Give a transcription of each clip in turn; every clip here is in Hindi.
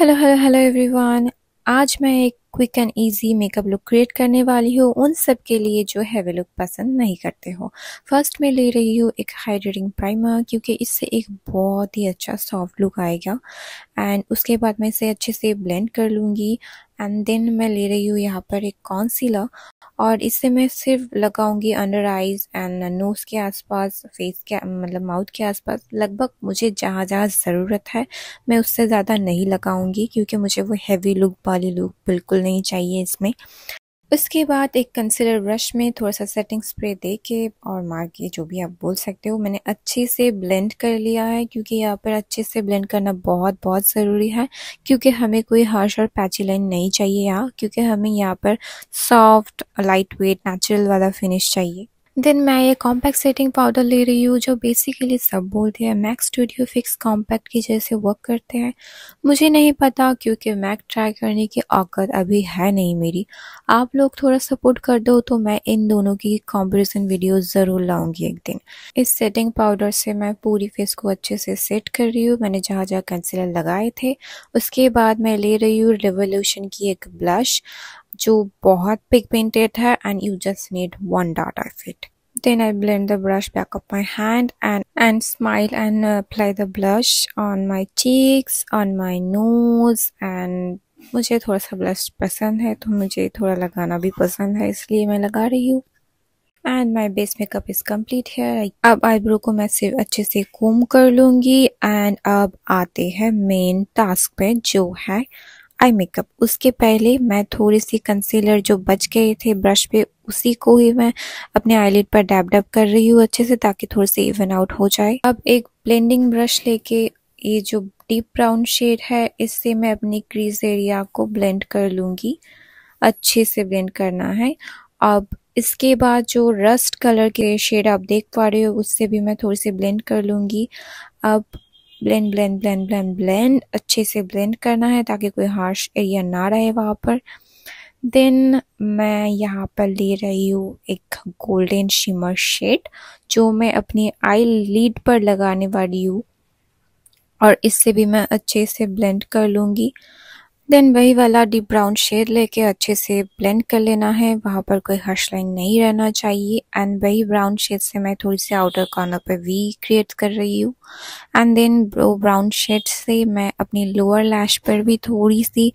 हेलो हेलो हेलो एवरीवन आज मैं एक quick and easy makeup look create करने वाली हूँ उन सब के लिए जो हैवी लुक पसंद नहीं करते हो फर्स्ट मैं ले रही हूँ एक हाइड्रेटिंग प्राइमर क्योंकि इससे एक बहुत ही अच्छा सॉफ्ट लुक आएगा एंड उसके बाद मैं इसे अच्छे से ब्लेंड कर लूँगी एंड देन मैं ले रही हूँ यहाँ पर एक कॉन्सीलर और इससे मैं सिर्फ लगाऊंगी अंडर आइज एंड नोज़ के आसपास फेस के मतलब माउथ के आसपास लगभग मुझे जहाँ जहाँ ज़रूरत है मैं उससे ज़्यादा नहीं लगाऊंगी क्योंकि मुझे वो हैवी लुक वाली लुक बिल्कुल नहीं चाहिए इसमें उसके बाद एक कंसीलर ब्रश में थोड़ा सा सेटिंग स्प्रे दे के और मार के जो भी आप बोल सकते हो मैंने अच्छे से ब्लेंड कर लिया है क्योंकि यहाँ पर अच्छे से ब्लेंड करना बहुत बहुत ज़रूरी है क्योंकि हमें कोई हार्श और पैची लाइन नहीं चाहिए यहाँ क्योंकि हमें यहाँ पर सॉफ्ट लाइट वेट नेचुरल वाला फिनिश चाहिए देन मैं ये कॉम्पैक्ट सेटिंग पाउडर ले रही हूँ जो बेसिकली सब बोलते हैं मैक स्टूडियो फिक्स कॉम्पैक्ट की जैसे वर्क करते हैं मुझे नहीं पता क्योंकि मैक ट्राई करने की औकत अभी है नहीं मेरी आप लोग थोड़ा सपोर्ट कर दो तो मैं इन दोनों की कॉम्पेरिजन वीडियो ज़रूर लाऊंगी एक दिन इस सेटिंग पाउडर से मैं पूरी फेस को अच्छे से सेट कर रही हूँ मैंने जहाँ जहाँ कंसिलर लगाए थे उसके बाद मैं ले रही हूँ रिवोल्यूशन की एक ब्लश जो बहुत पिगमेंटेड है and you just need one dot of it then I blend the brush back of my hand and and smile and apply the blush on my cheeks on my nose and मुझे थोड़ा सा ब्लश पसंद है तो मुझे थोड़ा लगाना भी पसंद है इसलिए मैं लगा रही हूँ and my base makeup is complete है अब आईब्रो को मैं सिर्फ अच्छे से कूम कर लूंगी एंड अब आते हैं मेन टास्क पे जो है आई मेकअप उसके पहले मैं थोड़ी सी कंसीलर जो बच गए थे ब्रश पे उसी को ही मैं अपने आईलेट पर डैब डैब कर रही हूँ अच्छे से ताकि थोड़ी सी इवन आउट हो जाए अब एक ब्लेंडिंग ब्रश लेके ये जो डीप ब्राउन शेड है इससे मैं अपनी क्रीज एरिया को ब्लेंड कर लूँगी अच्छे से ब्लेंड करना है अब इसके बाद जो रस्ट कलर के शेड आप देख पा रहे हो उससे भी मैं थोड़ी सी ब्लेंड कर लूँगी अब blend blend blend blend blend अच्छे से ब्लेंड करना है ताकि कोई हार्श एरिया ना रहे वहाँ पर देन मैं यहाँ पर ले रही हूँ एक गोल्डन शिमर शेड जो मैं अपनी आई लीड पर लगाने वाली हूँ और इससे भी मैं अच्छे से ब्लेंड कर लूँगी देन वही वाला डीप ब्राउन शेड लेके अच्छे से ब्लेंड कर लेना है वहाँ पर कोई हर्श लाइन नहीं रहना चाहिए एंड वही ब्राउन शेड से मैं थोड़ी सी आउटर कॉर्नर पे वी क्रिएट कर रही हूँ एंड देन वो ब्राउन शेड से मैं अपनी लोअर लैश पर भी थोड़ी सी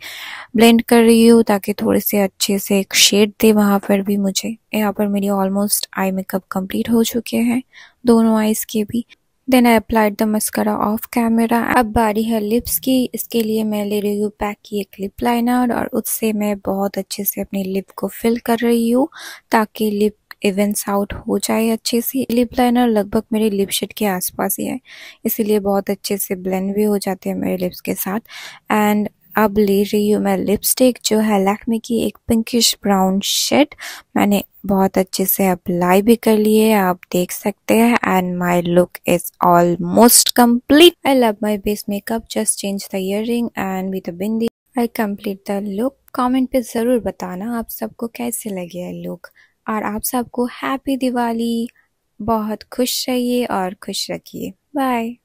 ब्लेंड कर रही हूँ ताकि थोड़े से अच्छे से एक शेड दे वहाँ पर भी मुझे यहाँ पर मेरी ऑलमोस्ट आई मेकअप कम्प्लीट हो चुके हैं दोनों आइज़ के भी then I applied the mascara off camera अब बारी है लिप्स की इसके लिए मैं ले रही हूँ पैक की एक लिप लाइनर और उससे मैं बहुत अच्छे से अपनी लिप को फिल कर रही हूँ ताकि लिप इवेंस आउट हो जाए अच्छे से लिप लाइनर लगभग मेरे लिप शेड के आसपास ही है इसीलिए बहुत अच्छे से ब्लेंड भी हो जाते हैं मेरे लिप्स के साथ एंड अब ले रही हूँ मैं लिपस्टिक जो है लैक्मे की एक पिंकिश ब्राउन शेड मैंने बहुत अच्छे से अप्लाई भी कर लिए आप देख सकते हैं and my look is almost complete I love my base makeup just change the ear and with bindi I complete the look comment पे ज़रूर बताना आप सबको कैसे लगे है लुक और आप सबको हैप्पी दिवाली बहुत खुश रहिए और खुश रखिए बाय